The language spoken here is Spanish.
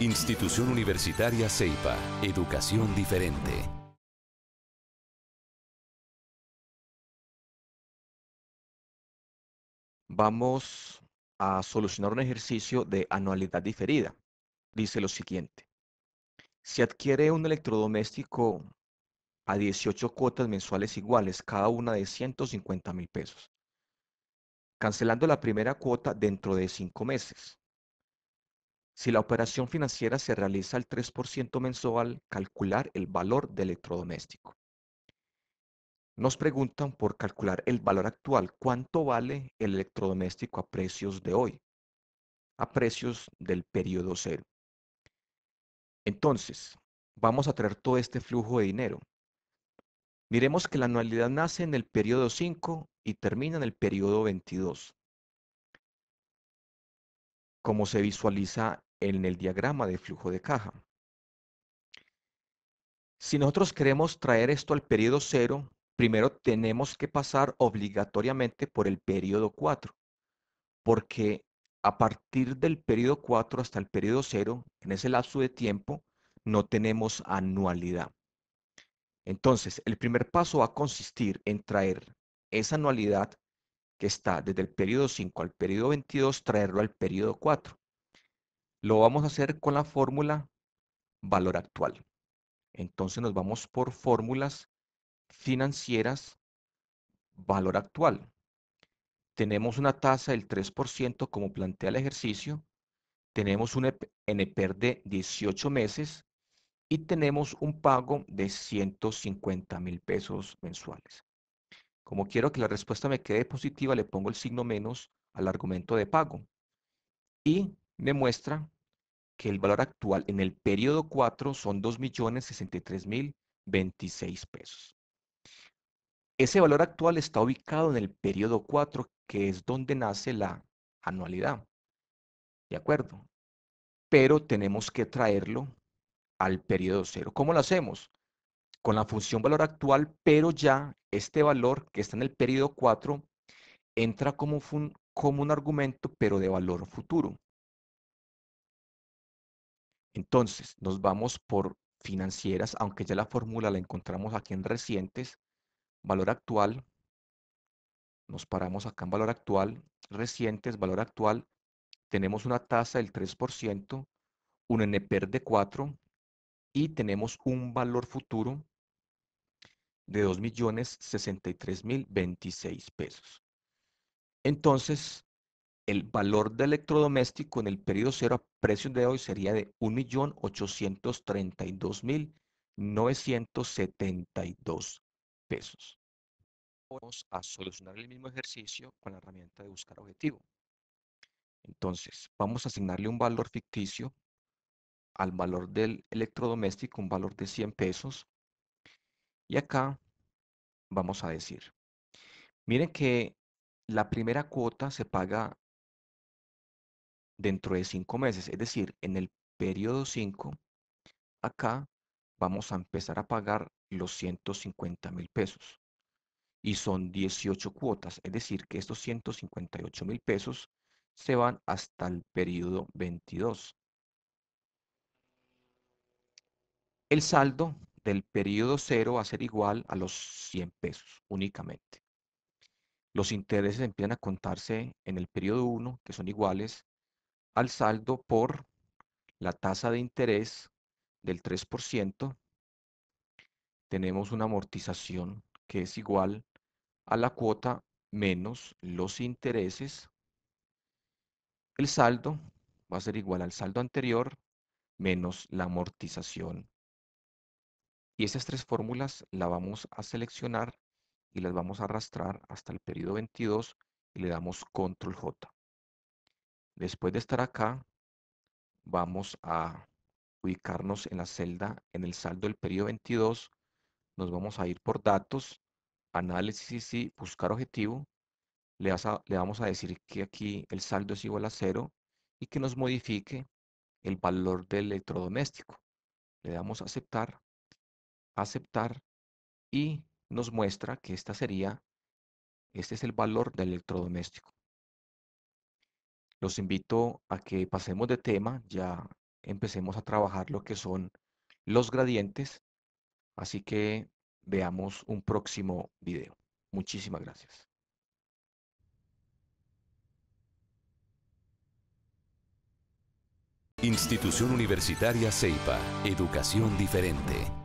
Institución Universitaria CEIPA, Educación Diferente. Vamos a solucionar un ejercicio de anualidad diferida. Dice lo siguiente. Se adquiere un electrodoméstico a 18 cuotas mensuales iguales, cada una de 150 mil pesos, cancelando la primera cuota dentro de 5 meses. Si la operación financiera se realiza al 3% mensual, calcular el valor del electrodoméstico. Nos preguntan por calcular el valor actual, cuánto vale el electrodoméstico a precios de hoy, a precios del periodo cero. Entonces, vamos a traer todo este flujo de dinero. Miremos que la anualidad nace en el periodo 5 y termina en el periodo 22 como se visualiza en el diagrama de flujo de caja. Si nosotros queremos traer esto al periodo cero, primero tenemos que pasar obligatoriamente por el periodo 4, porque a partir del periodo 4 hasta el periodo 0, en ese lapso de tiempo, no tenemos anualidad. Entonces, el primer paso va a consistir en traer esa anualidad que está desde el periodo 5 al periodo 22, traerlo al periodo 4. Lo vamos a hacer con la fórmula valor actual. Entonces nos vamos por fórmulas financieras valor actual. Tenemos una tasa del 3% como plantea el ejercicio, tenemos un NPER de 18 meses y tenemos un pago de 150 mil pesos mensuales. Como quiero que la respuesta me quede positiva, le pongo el signo menos al argumento de pago y me muestra que el valor actual en el periodo 4 son 2.063.026 pesos. Ese valor actual está ubicado en el periodo 4, que es donde nace la anualidad. ¿De acuerdo? Pero tenemos que traerlo al periodo 0. ¿Cómo lo hacemos? Con la función valor actual, pero ya este valor que está en el periodo 4 entra como, como un argumento, pero de valor futuro. Entonces, nos vamos por financieras, aunque ya la fórmula la encontramos aquí en recientes, valor actual, nos paramos acá en valor actual, recientes, valor actual, tenemos una tasa del 3%, un NPR e de 4 y tenemos un valor futuro de 2.063.026 pesos. Entonces, el valor del electrodoméstico en el periodo cero a precios de hoy sería de 1.832.972 pesos. Vamos a solucionar el mismo ejercicio con la herramienta de buscar objetivo. Entonces, vamos a asignarle un valor ficticio al valor del electrodoméstico, un valor de 100 pesos. Y acá vamos a decir, miren que la primera cuota se paga dentro de cinco meses. Es decir, en el periodo 5, acá vamos a empezar a pagar los 150 mil pesos. Y son 18 cuotas, es decir, que estos 158 mil pesos se van hasta el periodo 22. El saldo del periodo 0 va a ser igual a los 100 pesos únicamente. Los intereses empiezan a contarse en el periodo 1, que son iguales al saldo por la tasa de interés del 3%, tenemos una amortización que es igual a la cuota menos los intereses. El saldo va a ser igual al saldo anterior menos la amortización. Y esas tres fórmulas las vamos a seleccionar y las vamos a arrastrar hasta el periodo 22 y le damos control J. Después de estar acá, vamos a ubicarnos en la celda, en el saldo del periodo 22. Nos vamos a ir por datos, análisis y buscar objetivo. Le, vamos a decir que aquí el saldo es igual a cero y que nos modifique el valor del electrodoméstico. Le damos a aceptar, aceptar y nos muestra que esta sería, este es el valor del electrodoméstico los invito a que pasemos de tema, ya empecemos a trabajar lo que son los gradientes, así que veamos un próximo video. Muchísimas gracias. Institución Universitaria CEIPA, Educación Diferente.